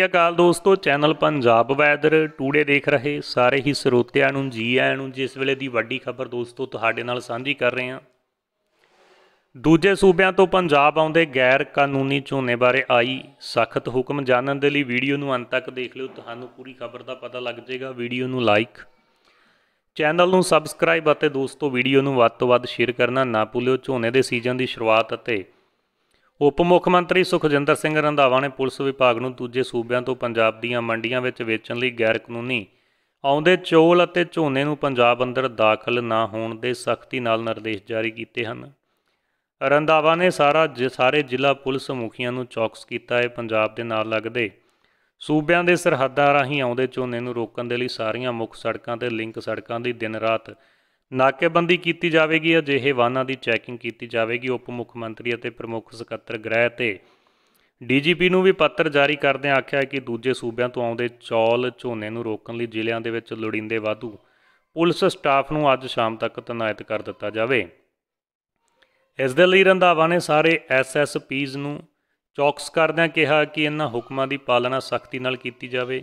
ਸਤਿ ਅਕਾਲ ਦੋਸਤੋ channel Punjab weather today ਦੇਖ ਰਹੇ ਸਾਰੇ ਹੀ ਸਰੋਤਿਆਂ ਨੂੰ ਜੀ ਆਇਆਂ ਨੂੰ ਜਿਸ ਵੇਲੇ ਦੀ ਵੱਡੀ ਖਬਰ ਦੋਸਤੋ ਤੁਹਾਡੇ ਨਾਲ ਸਾਂਝੀ ਕਰ ਰਹੇ ਹਾਂ ਦੂਜੇ ਸੂਬਿਆਂ ਤੋਂ ਪੰਜਾਬ ਆਉਂਦੇ ਗੈਰ ਕਾਨੂੰਨੀ ਝੋਨੇ ਬਾਰੇ ਆਈ ਸਖਤ ਹੁਕਮ ਜਾਣਨ ਦੇ ਲਈ ਵੀਡੀਓ ਨੂੰ ਅੰਤ ਤੱਕ ਦੇਖ ਲਿਓ ਤੁਹਾਨੂੰ ਪੂਰੀ ਖਬਰ ਦਾ ਪਤਾ ਲੱਗ ਜਾਏਗਾ ਵੀਡੀਓ ਨੂੰ ਲਾਈਕ ਚੈਨਲ ਨੂੰ ਸਬਸਕ੍ਰਾਈਬ ਅਤੇ ਦੋਸਤੋ ਵੀਡੀਓ ਨੂੰ ਵੱਧ ਤੋਂ ਵੱਧ ਸ਼ੇਅਰ ਕਰਨਾ ਨਾ ਭੁੱਲਿਓ ਝੋਨੇ ਦੇ ਸੀਜ਼ਨ ਦੀ ਸ਼ੁਰੂਆਤ ਅਤੇ ਉਪ ਮੁੱਖ ਮੰਤਰੀ ਸੁਖਜਿੰਦਰ ਸਿੰਘ ਰੰਧਾਵਾ ਨੇ ਪੁਲਿਸ ਵਿਭਾਗ ਨੂੰ ਦੂਜੇ ਸੂਬਿਆਂ ਤੋਂ ਪੰਜਾਬ ਦੀਆਂ ਮੰਡੀਆਂ ਵਿੱਚ ਵੇਚਣ ਲਈ ਗੈਰ ਕਾਨੂੰਨੀ ਆਉਂਦੇ ਚੋਲ ਅਤੇ ਝੋਨੇ ਨੂੰ ਪੰਜਾਬ ਅੰਦਰ ਦਾਖਲ ਨਾ ਹੋਣ ਦੇ ਸਖਤੀ ਨਾਲ ਨਿਰਦੇਸ਼ ਜਾਰੀ ਕੀਤੇ ਹਨ ਰੰਧਾਵਾ ਨੇ ਸਾਰਾ ਸਾਰੇ ਜ਼ਿਲ੍ਹਾ ਪੁਲਿਸ ਮੁਖੀਆਂ ਨੂੰ ਚੌਕਸ ਕੀਤਾ ਹੈ ਪੰਜਾਬ ਦੇ ਨਾਲ ਲੱਗਦੇ ਸੂਬਿਆਂ ਦੇ ਸਰਹੱਦਾਂ ਰਾਹੀਂ ਆਉਂਦੇ ਝੋਨੇ ਨੂੰ ਰੋਕਣ ਦੇ ਲਈ ਸਾਰੀਆਂ ਮੁੱਖ ਸੜਕਾਂ ਤੇ ਲਿੰਕ ਸੜਕਾਂ ਦੀ ਦਿਨ ਰਾਤ ਨਾਕੇਬੰਦੀ ਕੀਤੀ ਜਾਵੇਗੀ ਅਜਿਹੇ ਵਾਹਨਾਂ ਦੀ ਚੈਕਿੰਗ ਕੀਤੀ ਜਾਵੇਗੀ ਉਪ ਮੁੱਖ ਮੰਤਰੀ ਅਤੇ ਪ੍ਰਮੁੱਖ ਸਕੱਤਰ ਗ੍ਰਹਿ ਤੇ ਡੀਜੀਪੀ ਨੂੰ ਵੀ ਪੱਤਰ ਜਾਰੀ ਕਰਦਿਆਂ ਆਖਿਆ ਕਿ ਦੂਜੇ ਸੂਬਿਆਂ ਤੋਂ ਆਉਂਦੇ ਚੌਲ ਝੋਨੇ ਨੂੰ ਰੋਕਣ ਲਈ ਜ਼ਿਲ੍ਹਿਆਂ ਦੇ ਵਿੱਚ ਲੋੜੀਂਦੇ ਵਾਧੂ ਪੁਲਿਸ ਸਟਾਫ ਨੂੰ ਅੱਜ ਸ਼ਾਮ ਤੱਕ ਤਨਾਇਤ ਕਰ ਦਿੱਤਾ ਜਾਵੇ ਇਸ ਦੇ ਲਈ ਰੰਧਾਵਾ ਨੇ ਸਾਰੇ ਐਸਐਸਪੀਜ਼ ਨੂੰ ਚੌਕਸ ਕਰਦਿਆਂ ਕਿਹਾ ਕਿ ਇਹਨਾਂ ਹੁਕਮਾਂ ਦੀ ਪਾਲਣਾ ਸਖਤੀ ਨਾਲ ਕੀਤੀ ਜਾਵੇ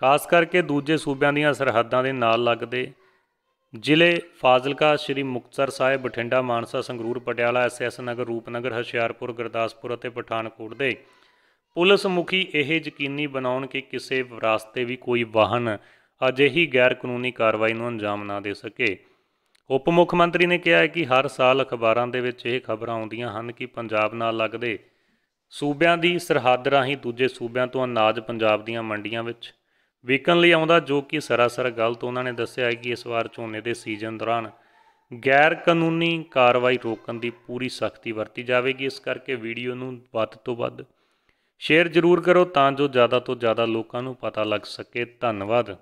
ਖਾਸ ਕਰਕੇ ਦੂਜੇ ਸੂਬਿਆਂ ਦੀਆਂ ਸਰਹੱਦਾਂ ਦੇ ਨਾਲ ਲੱਗਦੇ ਜ਼ਿਲ੍ਹੇ ਫਾਜ਼ਿਲਕਾ ਸ੍ਰੀ ਮੁਕਤਸਰ ਸਾਹਿਬ ਬਠਿੰਡਾ ਮਾਨਸਾ ਸੰਗਰੂਰ ਪਟਿਆਲਾ ਐਸਐਸ ਨਗਰ ਰੂਪਨਗਰ ਹਸ਼ਿਆਰਪੁਰ ਗੁਰਦਾਸਪੁਰ ਅਤੇ ਪਠਾਨਕੋਟ ਦੇ ਪੁਲਿਸ ਮੁਖੀ ਇਹ ਯਕੀਨੀ ਬਣਾਉਣ ਕਿ ਕਿਸੇ ਵਿਰਾਸਤੇ ਵੀ ਕੋਈ ਵਾਹਨ ਅਜਿਹੀ ਗੈਰ ਕਾਨੂੰਨੀ ਕਾਰਵਾਈ ਨੂੰ ਅੰਜਾਮ ਨਾ ਦੇ ਸਕੇ ਉਪ ਮੁੱਖ ਮੰਤਰੀ ਨੇ ਕਿਹਾ ਹੈ ਕਿ ਹਰ ਸਾਲ ਅਖਬਾਰਾਂ ਦੇ ਵਿੱਚ ਇਹ ਖਬਰਾਂ ਆਉਂਦੀਆਂ ਹਨ ਕਿ ਪੰਜਾਬ ਨਾਲ ਲੱਗਦੇ ਸੂਬਿਆਂ ਦੀ ਸਰਹੱਦ ਰਾਹੀਂ ਦੂਜੇ ਸੂਬਿਆਂ ਤੋਂ ਅਨਾਜ ਪੰਜਾਬ ਦੀਆਂ ਮੰਡੀਆਂ ਵਿੱਚ ਵੇਖਣ ਲਈ ਆਉਂਦਾ ਜੋ ਕਿ ਸਰਾਸਰ ਗਲਤ ਉਹਨਾਂ ਨੇ ਦੱਸਿਆ ਕਿ ਇਸ ਵਾਰ ਝੋਨੇ ਦੇ ਸੀਜ਼ਨ ਦੌਰਾਨ ਗੈਰ ਕਾਨੂੰਨੀ ਕਾਰਵਾਈ ਰੋਕਣ ਦੀ ਪੂਰੀ ਸਖਤੀ ਵਰਤੀ ਜਾਵੇਗੀ ਇਸ ਕਰਕੇ ਵੀਡੀਓ ਨੂੰ ਵੱਧ ਤੋਂ ਵੱਧ ਸ਼ੇਅਰ ਜ਼ਰੂਰ ਕਰੋ ਤਾਂ ਜੋ ਜ਼ਿਆਦਾ ਤੋਂ ਜ਼ਿਆਦਾ ਲੋਕਾਂ ਨੂੰ ਪਤਾ ਲੱਗ ਸਕੇ ਧੰਨਵਾਦ